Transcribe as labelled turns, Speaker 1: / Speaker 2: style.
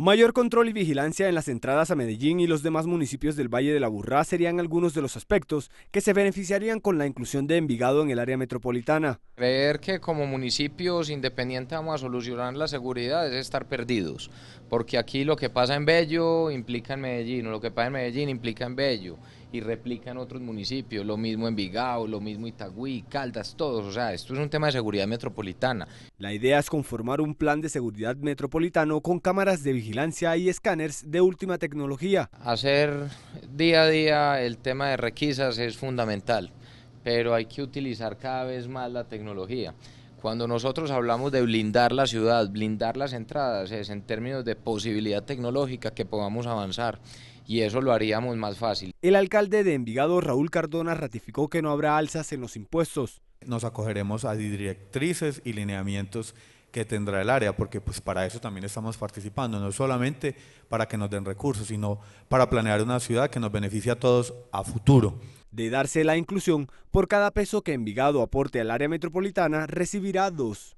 Speaker 1: Mayor control y vigilancia en las entradas a Medellín y los demás municipios del Valle de la Burrá serían algunos de los aspectos que se beneficiarían con la inclusión de Envigado en el área metropolitana. Creer
Speaker 2: que como municipios independientes vamos a solucionar la seguridad es estar perdidos, porque aquí lo que pasa en Bello implica en Medellín, o lo que pasa en Medellín implica en Bello y replica en otros municipios, lo mismo en Vigao, lo mismo Itagüí, Caldas, todos, o sea, esto es un tema de
Speaker 1: seguridad metropolitana. La idea es conformar un plan de seguridad metropolitano con cámaras de vigilancia vigilancia y escáneres de última tecnología.
Speaker 2: Hacer
Speaker 1: día a día
Speaker 2: el tema de requisas es fundamental, pero hay que utilizar cada vez más la tecnología. Cuando nosotros hablamos de blindar la ciudad, blindar las entradas, es en términos de posibilidad tecnológica que podamos avanzar y eso lo haríamos más fácil.
Speaker 1: El alcalde de
Speaker 3: Envigado, Raúl Cardona, ratificó que no habrá alzas en los impuestos. Nos acogeremos a directrices y lineamientos que tendrá el área, porque pues para eso también estamos participando, no solamente para que nos den recursos, sino para planear una ciudad que nos beneficie a todos a futuro. De darse la inclusión, por cada peso que Envigado aporte al área metropolitana,
Speaker 1: recibirá dos.